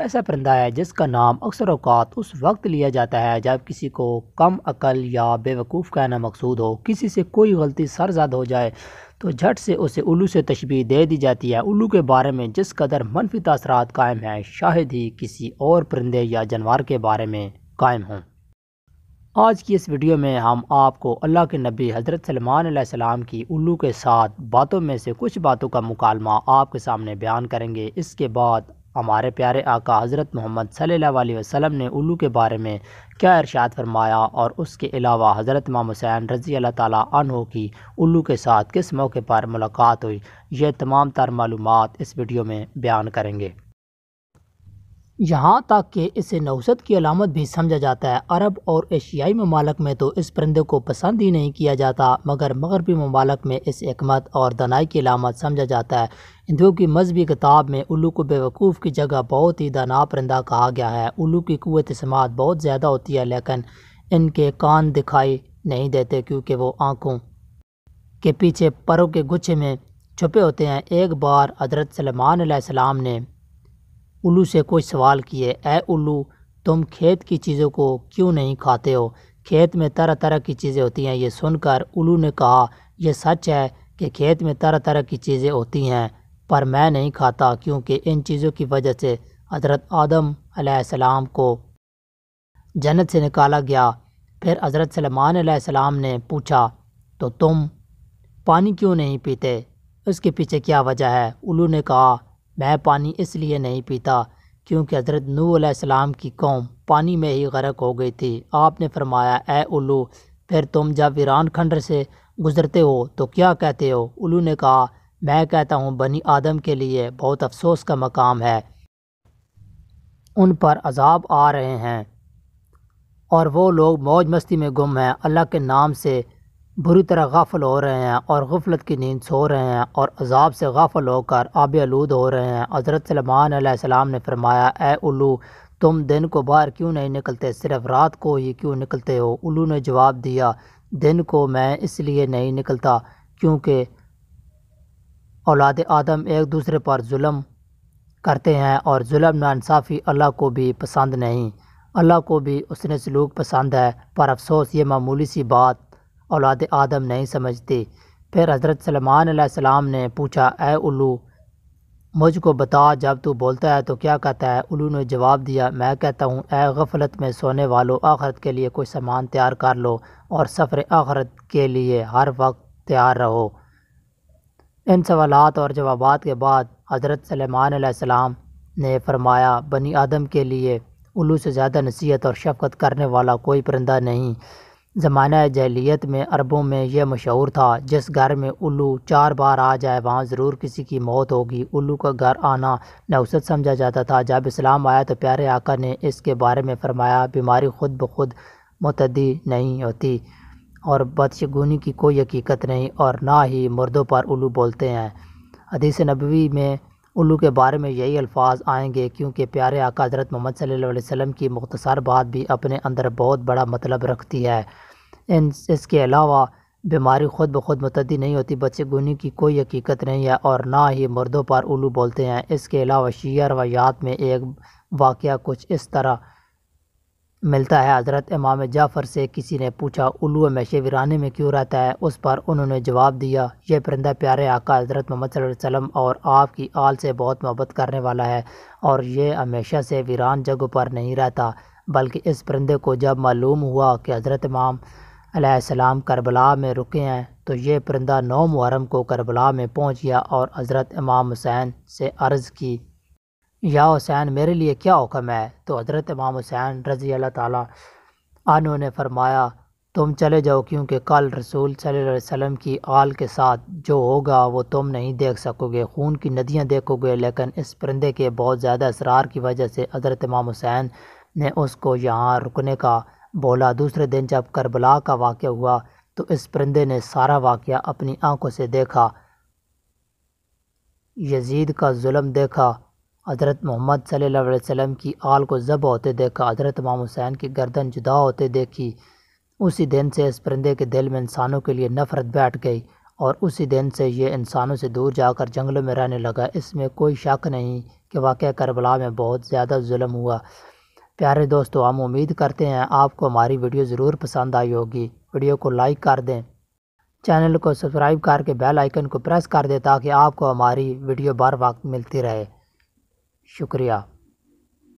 ऐसा परिंदा है जिसका नाम अक्सर अवकात उस वक्त लिया जाता है जब किसी को कम अकल या बेवकूफ़ कहना मकसूद हो किसी से कोई गलती सरजद हो जाए तो झट से उसे उल्लू से तशबी दे दी जाती है उल्लू के बारे में जिस कदर मनफी तसरात कायम हैं शायद ही किसी और परिंदे या जानवर के बारे में कायम हों आज की इस वीडियो में हम आपको अल्लाह के नबी हज़रत सलमान सलाम की उल्लू के साथ बातों में से कुछ बातों का मुकालमा आपके सामने बयान करेंगे इसके बाद हमारे प्यारे आका हज़रत मोहम्मद अलैहि वसल्लम ने उल्लू के बारे में क्या इरशाद फरमाया और उसके अलावा हज़रत इमाम हुसैन रज़ी अल्लाह तहों की उल्लू के साथ किस मौके पर मुलाकात हुई ये तमाम तर मालूम इस वीडियो में बयान करेंगे यहाँ तक कि इसे नवसत की अलामत भी समझा जाता है अरब और एशियाई ममालक में तो इस परिंदे को पसंद ही नहीं किया जाता मगर मगरबी ममालक में इस एकमत और दनाई की अलामत समझा जाता है हिंदुओं की मजहबी किताब में उल्लू को बेवकूफ़ की जगह बहुत ही दाना परिंदा कहा गया है उल्लू की कुत समात बहुत ज़्यादा होती है लेकिन इनके कान दिखाई नहीं देते क्योंकि वो आँखों के पीछे परों के गुच्छे में छुपे होते हैं एक बार हजरत सलमान सलाम ने उल्लू से कोई सवाल किए ऐ उल्लू तुम खेत की चीज़ों को क्यों नहीं खाते हो खेत में तरह तरह की चीज़ें होती हैं ये सुनकर उल्लू ने कहा यह सच है कि खेत में तरह तरह की चीज़ें होती हैं पर मैं नहीं खाता क्योंकि इन चीज़ों की वजह से हज़रत आदम आसमाम को जन्नत से निकाला गया फिर हज़रत सलमान आसमाम ने पूछा तो तुम पानी क्यों नहीं पीते उसके पीछे क्या वजह है उल्लू ने कहा मैं पानी इसलिए नहीं पीता क्योंकि हज़रत नूसम की कौम पानी में ही गर्क हो गई थी आपने फरमाया ए उल्लू फिर तुम जब वीरान खंडर से गुज़रते हो तो क्या कहते हो उल्लू ने कहा मैं कहता हूँ बनी आदम के लिए बहुत अफसोस का मकाम है उन पर अजाब आ रहे हैं और वो लोग मौज मस्ती में गुम हैं अल्लाह के नाम से बुरी तरह गाफल हो रहे हैं और गफलत की नींद सो रहे हैं और अजाब से गाफल होकर आब आलूद हो रहे हैं हज़रत सलमान ने फरमाया ए उलू तुम दिन को बाहर क्यों नहीं निकलते सिर्फ रात को ही क्यों निकलते हो उलू ने जवाब दिया दिन को मैं इसलिए नहीं निकलता क्योंकि औलाद आदम एक दूसरे पर जुल्म करते हैं और जुल्म नासाफ़ी अल्लाह को भी पसंद नहीं अल्लाह को भी उसने सलूक पसंद है पर अफसोस ये मामूली सी बात औलाद आदम नहीं समझते फिर हज़रत सलमान सलाम ने पूछा ए उल्लू मुझको बता जब तू बोलता है तो क्या कहता है उल्लू ने जवाब दिया मैं कहता हूँ ए गफलत में सोने वालों आखरत के लिए कोई सामान तैयार कर लो और सफ़र आखरत के लिए हर वक्त तैयार रहो इन सवालत और जवाब के बाद हज़रत सलमान सलाम ने फरमाया बनी आदम के लिए उल्लू से ज़्यादा नसीहत और शफकत करने वाला कोई परिंदा नहीं ज़माना जहलीत में अरबों में यह मशहूर था जिस घर में उल्लू चार बार आ जाए वहाँ ज़रूर किसी की मौत होगी उल्लू का घर आना नवसत समझा जाता था जब इस्लाम आया तो प्यारे आका ने इसके बारे में फ़रमाया बीमारी खुद ब खुद मतदी नहीं होती और बदशगुनी की कोई हकीकत नहीं और ना ही मर्दों पर उल्लू बोलते हैं अदीस नबी में उल्लू के बारे में यही अल्फाज आएंगे क्योंकि प्यारे आका हजरत मोहम्मद सल्लल्लाहु अलैहि वसल्लम की मुख्तसर बात भी अपने अंदर बहुत बड़ा मतलब रखती है इन इसके अलावा बीमारी खुद ब खुद मतदी नहीं होती बच्चे गुनी की कोई हकीकत नहीं है और ना ही मर्दों पर उल्लू बोलते हैं इसके अलावा शीयर व में एक वाक़ कुछ इस तरह मिलता है हज़रत इमाम जाफ़र से किसी ने पूछा उल्लू हमेशा वीराने में क्यों रहता है उस पर उन्होंने जवाब दिया यह परिंदा प्यारे आका हज़रत मोहम्मद वसम और आपकी आल से बहुत मोहब्बत करने वाला है और यह हमेशा से वीरान जगह पर नहीं रहता बल्कि इस परिंदे को जब मालूम हुआ कि हज़रत इमाम सलाम करबला में रुके हैं तो यह परिंदा नौ मुहर्रम को करबला में पहुँच गया और हज़रत इमाम हुसैन से अर्ज़ की या हुसैन मेरे लिए क्या हुक्म है तो हज़रत इमाम हुसैन रज़ी अल्लाह ताली ने फरमाया तुम चले जाओ क्योंकि कल रसूल वसम की आल के साथ जो होगा वो तुम नहीं देख सकोगे खून की नदियाँ देखोगे लेकिन इस परिंदे के बहुत ज़्यादा इसरार की वजह से हज़रत इमाम हुसैन ने उसको यहाँ रुकने का बोला दूसरे दिन जब करबला का वाक़ हुआ तो इस परिंदे ने सारा वाक़ अपनी आँखों से देखा यजीद का जुल्म देखा हज़रत मोहम्मद सल्लल्लाहु अलैहि वसल्लम की आल को जब होते देखा हज़रत इमाम हुसैन की गर्दन जुदा होते देखी उसी दिन से इस परिंदे के दिल में इंसानों के लिए नफ़रत बैठ गई और उसी दिन से ये इंसानों से दूर जाकर जंगलों में रहने लगा इसमें कोई शक नहीं कि वाक़ करबला में बहुत ज़्यादा जुल्म हुआ प्यारे दोस्तों हम उम्मीद करते हैं आपको हमारी वीडियो ज़रूर पसंद आई होगी वीडियो को लाइक कर दें चैनल को सब्सक्राइब करके बेल आइकन को प्रेस कर दें ताकि आपको हमारी वीडियो बार वक्त मिलती रहे शुक्रिया